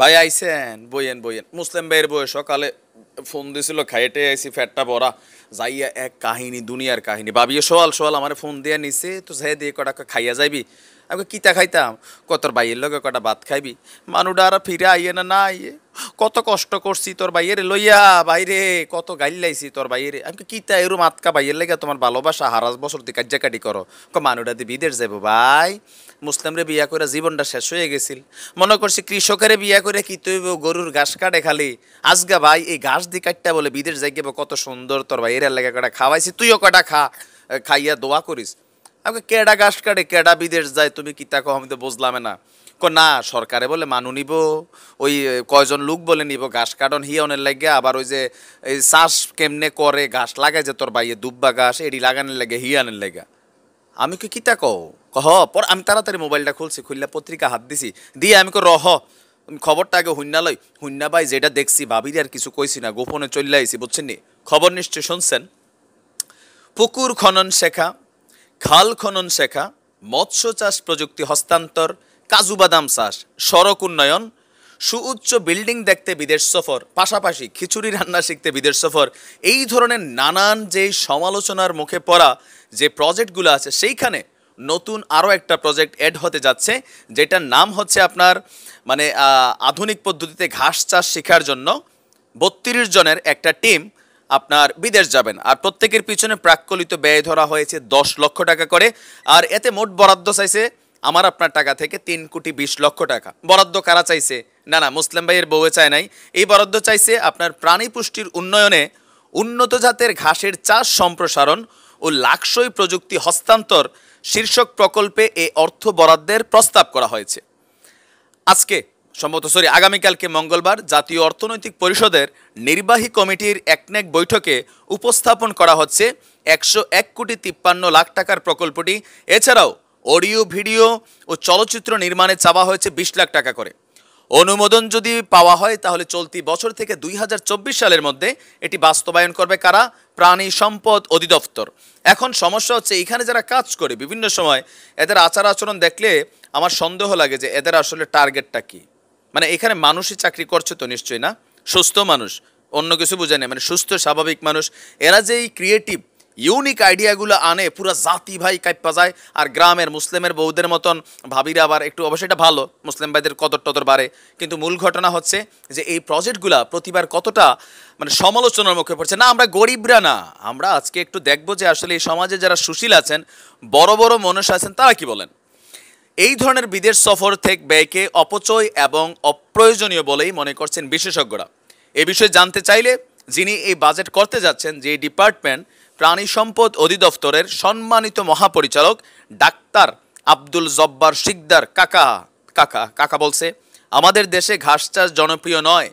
ভাই আইসেন বইয়েন বইয়েন মুসলিম ভাইয়ের বই সকালে ফোন দিছিল খাইটে আইসি ফ্যাটটা ভরা যাইয়া এক কাহিনী দুনিয়ার কাহিনী ভাবিয়ে সোয়াল সোয়াল আমার ফোন দিয়ে নিছে তো যাই দিয়ে কটা খাইয়া যাইবি আমি কিতা খাইতাম কতর বাইয়ের লগে কটা ভাত খাইবি মানুষটা আর ফিরে আইয়ে না না আইয়ে কত কষ্ট করছি তোর বাইরে লইয়া বাইরে কত গাইল লাইছি তোর বাইরে আমি কিতা এরম আতকা বাইয়ের লাগে তোমার ভালোবাসা হারাজ বছর দিয়ে কাটি করো ক মানুটা দিয়ে বিদেশ যাবো ভাই মুসলিমরে বিয়া করে জীবনটা শেষ হয়ে গেছিল মনে করছি কৃষকের বিয়া করে কি তৈব গরুর ঘাস কাটে খালি আজগা ভাই এই ঘাস দিয়ে কাটটা বলে বিদেশ যাই গেবো কত সুন্দর তোর বাইরে লেগে কটা খাওয়াইছি তুইও কটা খা খাইয়া দোয়া করিস আমাকে কেডা ঘাস কাটে কেডা বিদেশ যায় তুমি কিতা কো আমি তো বুঝলাম না না সরকারে বলে মানু নিব ওই কয়জন লোক বলে নিব ঘাস কাটন হিয়নের লাগে আবার ওই যে এই চাষ কেমনে করে ঘাস লাগায় যে তোর বাইয়ে দুব্বা ঘাস এডি লাগানোর লাগে হিয়ানের লাগে আমি কি কিতা কও কহ পর আমি তাড়াতাড়ি মোবাইলটা খুলছি খুললে পত্রিকা হাত দিছি দিয়ে আমি কো রহ খবরটা আগে হুন্না লই হুন্না ভাই যেটা দেখছি ভাবির আর কিছু কইছি না গোপনে চলে আইছি বুঝছেন নি খবর নিশ্চয় শুনছেন পুকুর খনন শেখা খাল খনন শেখা মৎস্য চাষ প্রযুক্তি হস্তান্তর কাজু বাদাম চাষ সড়ক উন্নয়ন সুউচ্চ বিল্ডিং দেখতে বিদেশ সফর পাশাপাশি খিচুড়ি রান্না শিখতে বিদেশ সফর এই ধরনের নানান যে সমালোচনার মুখে পড়া যে প্রজেক্টগুলো আছে সেইখানে নতুন আরও একটা প্রজেক্ট অ্যাড হতে যাচ্ছে যেটার নাম হচ্ছে আপনার মানে আধুনিক পদ্ধতিতে ঘাস চাষ শেখার জন্য বত্রিশ জনের একটা টিম আপনার বিদেশ যাবেন আর প্রত্যেকের পিছনে প্রাক্কলিত ব্যয় ধরা হয়েছে দশ লক্ষ টাকা করে আর এতে মোট বরাদ্দ চাইছে আমার আপনার টাকা থেকে তিন কোটি বিশ লক্ষ টাকা বরাদ্দ কারা চাইছে না না মুসলিম ভাইয়ের বউয়ে চায় নাই এই বরাদ্দ চাইছে আপনার প্রাণী পুষ্টির উন্নয়নে উন্নত জাতের ঘাসের চাষ সম্প্রসারণ ও লাকসই প্রযুক্তি হস্তান্তর শীর্ষক প্রকল্পে এই অর্থ বরাদ্দের প্রস্তাব করা হয়েছে আজকে সম্ভবত সরি আগামীকালকে মঙ্গলবার জাতীয় অর্থনৈতিক পরিষদের নির্বাহী কমিটির একনেক বৈঠকে উপস্থাপন করা হচ্ছে একশো এক কোটি তিপ্পান্ন লাখ টাকার প্রকল্পটি এছাড়াও অডিও ভিডিও ও চলচ্চিত্র নির্মাণে চাওয়া হয়েছে বিশ লাখ টাকা করে অনুমোদন যদি পাওয়া হয় তাহলে চলতি বছর থেকে দুই সালের মধ্যে এটি বাস্তবায়ন করবে কারা প্রাণী সম্পদ অধিদপ্তর এখন সমস্যা হচ্ছে এখানে যারা কাজ করে বিভিন্ন সময় এদের আচার আচরণ দেখলে আমার সন্দেহ লাগে যে এদের আসলে টার্গেটটা কি মানে এখানে মানুষই চাকরি করছে তো নিশ্চয়ই না সুস্থ মানুষ অন্য কিছু বোঝায় না মানে সুস্থ স্বাভাবিক মানুষ এরা যে এই ক্রিয়েটিভ ইউনিক আইডিয়াগুলো আনে পুরো জাতি ভাই কাইপা যায় আর গ্রামের মুসলিমের বৌদের মতন ভাবিরা আবার একটু অবশ্যই এটা ভালো মুসলিম ভাইদের কদর টদর বাড়ে কিন্তু মূল ঘটনা হচ্ছে যে এই প্রজেক্টগুলা প্রতিবার কতটা মানে সমালোচনার মুখে পড়ছে না আমরা গরিবরা না আমরা আজকে একটু দেখবো যে আসলে এই সমাজে যারা সুশীল আছেন বড় বড় মানুষ আছেন তারা কি বলেন এই ধরনের বিদেশ সফর থেকে ব্যয়কে অপচয় এবং অপ্রয়োজনীয় বলেই মনে করছেন বিশেষজ্ঞরা এ বিষয়ে জানতে চাইলে যিনি এই বাজেট করতে যাচ্ছেন যে ডিপার্টমেন্ট প্রাণী সম্পদ অধিদপ্তরের সম্মানিত মহাপরিচালক ডাক্তার আব্দুল জব্বার শিকদার কাকা কাকা কাকা বলছে আমাদের দেশে ঘাস চাষ জনপ্রিয় নয়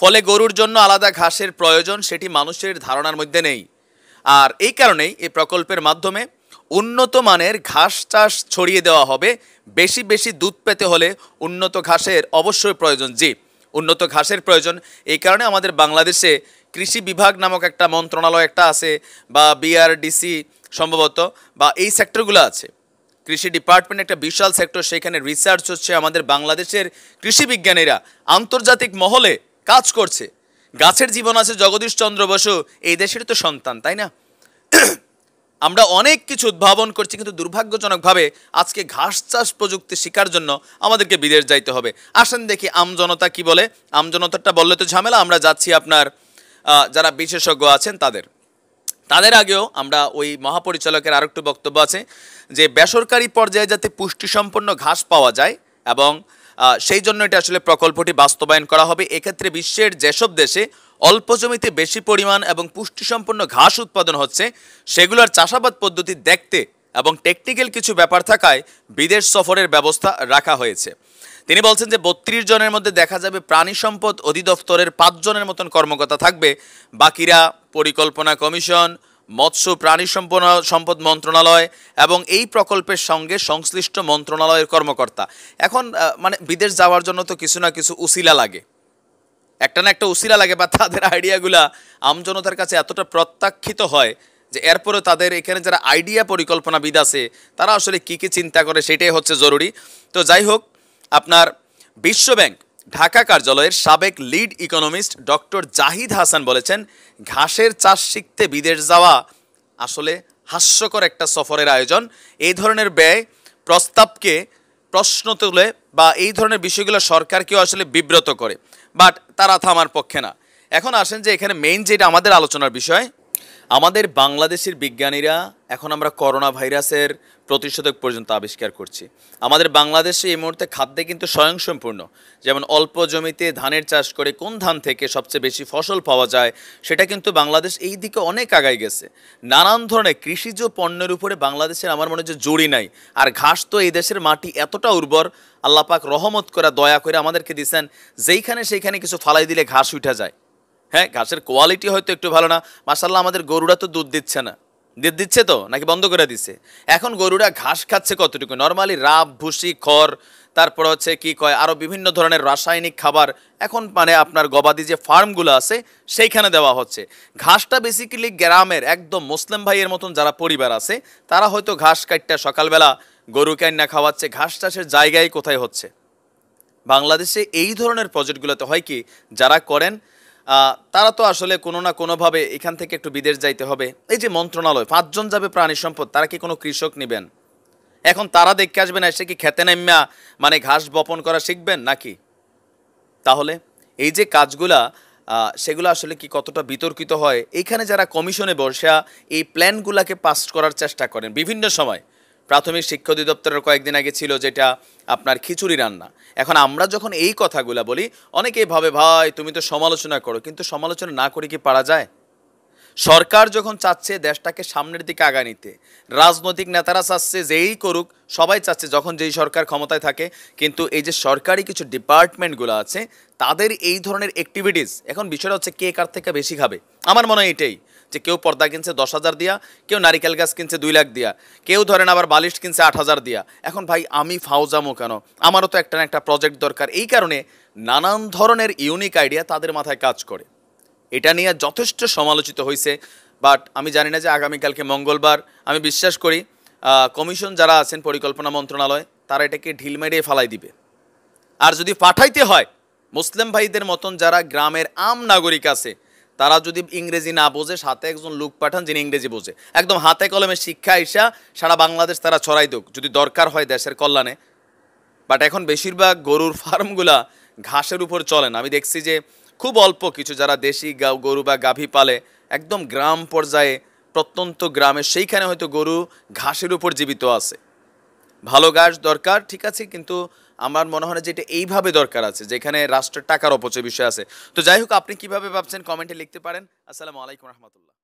ফলে গরুর জন্য আলাদা ঘাসের প্রয়োজন সেটি মানুষের ধারণার মধ্যে নেই আর এই কারণেই এই প্রকল্পের মাধ্যমে উন্নত মানের ঘাস চাষ ছড়িয়ে দেওয়া হবে বেশি বেশি দুধ পেতে হলে উন্নত ঘাসের অবশ্যই প্রয়োজন জীব উন্নত ঘাসের প্রয়োজন এই কারণে আমাদের বাংলাদেশে কৃষি বিভাগ নামক একটা মন্ত্রণালয় একটা আছে বা বিআরডিসি সম্ভবত বা এই সেক্টরগুলো আছে কৃষি ডিপার্টমেন্ট একটা বিশাল সেক্টর সেখানে রিসার্চ হচ্ছে আমাদের বাংলাদেশের কৃষি বিজ্ঞানীরা আন্তর্জাতিক মহলে কাজ করছে গাছের জীবন আছে জগদীশ চন্দ্র বসু এই দেশের তো সন্তান তাই না আমরা অনেক কিছু উদ্ভাবন করছি কিন্তু দুর্ভাগ্যজনকভাবে আজকে ঘাস চাষ প্রযুক্তি শিকার জন্য আমাদেরকে বিদেশ যাইতে হবে আসেন দেখি আমজনতা কি বলে আমজনতাটা বললে তো ঝামেলা আমরা যাচ্ছি আপনার যারা বিশেষজ্ঞ আছেন তাদের তাদের আগেও আমরা ওই মহাপরিচালকের আরও একটু বক্তব্য আছে যে বেসরকারি পর্যায়ে যাতে পুষ্টিসম্পন্ন ঘাস পাওয়া যায় এবং সেই জন্য এটা আসলে প্রকল্পটি বাস্তবায়ন করা হবে এক্ষেত্রে বিশ্বের যেসব দেশে অল্প জমিতে বেশি পরিমাণ এবং পুষ্টিসম্পন্ন ঘাস উৎপাদন হচ্ছে সেগুলোর চাষাবাদ পদ্ধতি দেখতে এবং টেকনিক্যাল কিছু ব্যাপার থাকায় বিদেশ সফরের ব্যবস্থা রাখা হয়েছে তিনি বলছেন যে বত্রিশ জনের মধ্যে দেখা যাবে প্রাণী সম্পদ অধিদপ্তরের পাঁচজনের মতন কর্মকর্তা থাকবে বাকিরা পরিকল্পনা কমিশন মৎস্য প্রাণী সম্পদ সম্পদ মন্ত্রণালয় এবং এই প্রকল্পের সঙ্গে সংশ্লিষ্ট মন্ত্রণালয়ের কর্মকর্তা এখন মানে বিদেশ যাওয়ার জন্য তো কিছু না কিছু উসিলা লাগে একটা না একটা উসিলা লাগে বা তাদের আইডিয়াগুলা আমজনতার কাছে এতটা প্রত্যাখ্যিত হয় যে এরপরে তাদের এখানে যারা আইডিয়া পরিকল্পনাবিদ আছে তারা আসলে কী কী চিন্তা করে সেটাই হচ্ছে জরুরি তো যাই হোক আপনার বিশ্বব্যাংক ঢাকা কার্যালয়ের সাবেক lead economist doctor Zahid Hasan বলেছেন ঘাসের চাষ শিখতে বিদেশ যাওয়া আসলে হাস্যকর একটা সফরের আয়োজন এই ধরনের ব্যয় প্রস্তাবকে প্রশ্ন তুলে বা এই ধরনের বিষয়গুলো সরকারকেও আসলে বিব্রত করে বাট তারা থামার পক্ষে না এখন আসেন যে এখানে মেইন যেটা আমাদের আলোচনার বিষয় আমাদের বাংলাদেশের বিজ্ঞানীরা এখন আমরা করোনা ভাইরাসের প্রতিষেধক পর্যন্ত আবিষ্কার করছি আমাদের বাংলাদেশে এই মুহূর্তে খাদ্যে কিন্তু স্বয়ংসম্পূর্ণ যেমন অল্প জমিতে ধানের চাষ করে কোন ধান থেকে সবচেয়ে বেশি ফসল পাওয়া যায় সেটা কিন্তু বাংলাদেশ এই দিকে অনেক আগায় গেছে নানান ধরনের কৃষিজ পণ্যের উপরে বাংলাদেশের আমার মনে হচ্ছে জড়ি নাই আর ঘাস তো এই দেশের মাটি এতটা উর্বর আল্লাপাক রহমত করা দয়া করে আমাদেরকে দিছেন যেইখানে সেইখানে কিছু ফালাই দিলে ঘাস উঠা যায় হ্যাঁ ঘাসের কোয়ালিটি হয়তো একটু ভালো না মাসাল্লাহ আমাদের গরুরা তো দুধ দিচ্ছে না দুধ দিচ্ছে তো নাকি বন্ধ করে দিছে এখন গরুরা ঘাস খাচ্ছে কতটুকু নর্মালি রাব ভুসি খড় তারপর হচ্ছে কি কয় আরও বিভিন্ন ধরনের রাসায়নিক খাবার এখন মানে আপনার গবাদি যে ফার্মগুলো আছে সেইখানে দেওয়া হচ্ছে ঘাসটা বেসিক্যালি গ্রামের একদম মুসলিম ভাইয়ের মতন যারা পরিবার আছে তারা হয়তো ঘাস কাটটা সকালবেলা গরু কান্না খাওয়াচ্ছে ঘাস চাষের জায়গায় কোথায় হচ্ছে বাংলাদেশে এই ধরনের প্রজেক্টগুলোতে হয় কি যারা করেন তারা তো আসলে কোনো না কোনোভাবে এখান থেকে একটু বিদেশ যাইতে হবে এই যে মন্ত্রণালয় পাঁচজন যাবে প্রাণী সম্পদ তারা কি কোনো কৃষক নেবেন এখন তারা দেখতে আসবে না এসে কি খেতে নাম্যা মানে ঘাস বপন করা শিখবেন নাকি তাহলে এই যে কাজগুলা সেগুলো আসলে কি কতটা বিতর্কিত হয় এইখানে যারা কমিশনে বসে এই প্ল্যানগুলাকে পাস করার চেষ্টা করেন বিভিন্ন সময় প্রাথমিক শিক্ষা অধিদপ্তরের কয়েকদিন আগে ছিল যেটা আপনার খিচুড়ি রান্না এখন আমরা যখন এই কথাগুলো বলি অনেকেই ভাবে ভাই তুমি তো সমালোচনা করো কিন্তু সমালোচনা না করে কি পারা যায় সরকার যখন চাচ্ছে দেশটাকে সামনের দিকে আগা নিতে রাজনৈতিক নেতারা চাচ্ছে যেই করুক সবাই চাচ্ছে যখন যেই সরকার ক্ষমতায় থাকে কিন্তু এই যে সরকারি কিছু ডিপার্টমেন্টগুলো আছে তাদের এই ধরনের অ্যাক্টিভিটিস এখন বিষয়টা হচ্ছে কে কার থেকে বেশি খাবে আমার মনে হয় এটাই যে কেউ পর্দা কিনছে দশ হাজার দিয়া কেউ নারিকেল গাছ কিনছে দুই লাখ দিয়া কেউ ধরেন আবার বালিশ কিনছে আট হাজার দিয়া এখন ভাই আমি ফাউজামো কেন আমারও তো একটা না একটা প্রজেক্ট দরকার এই কারণে নানান ধরনের ইউনিক আইডিয়া তাদের মাথায় কাজ করে এটা নিয়ে যথেষ্ট সমালোচিত হয়েছে বাট আমি জানি না যে আগামীকালকে মঙ্গলবার আমি বিশ্বাস করি কমিশন যারা আছেন পরিকল্পনা মন্ত্রণালয় তারা এটাকে ঢিল মেরে ফালাই দিবে আর যদি পাঠাইতে হয় মুসলিম ভাইদের মতন যারা গ্রামের আম নাগরিক আছে তারা যদি ইংরেজি না বোঝে সাথে একজন লোক পাঠান যিনি ইংরেজি বোঝে একদম হাতে কলমে শিক্ষা ইসা সারা বাংলাদেশ তারা ছড়াই দুক যদি দরকার হয় দেশের কল্যাণে বাট এখন বেশিরভাগ গরুর ফার্মগুলা ঘাসের উপর চলে না আমি দেখছি যে খুব অল্প কিছু যারা দেশি গরু বা গাভী পালে একদম গ্রাম পর্যায়ে প্রত্যন্ত গ্রামে সেইখানে হয়তো গরু ঘাসের উপর জীবিত আছে ভালো ঘাস দরকার ঠিক আছে কিন্তু আমার মনে হয় যে এটা এইভাবে দরকার আছে যেখানে রাষ্ট্রের টাকার অপচয় বিষয় আছে তো যাই হোক আপনি কিভাবে ভাবছেন কমেন্টে লিখতে পারেন আসসালামু আলাইকুম রহমতুল্লাহ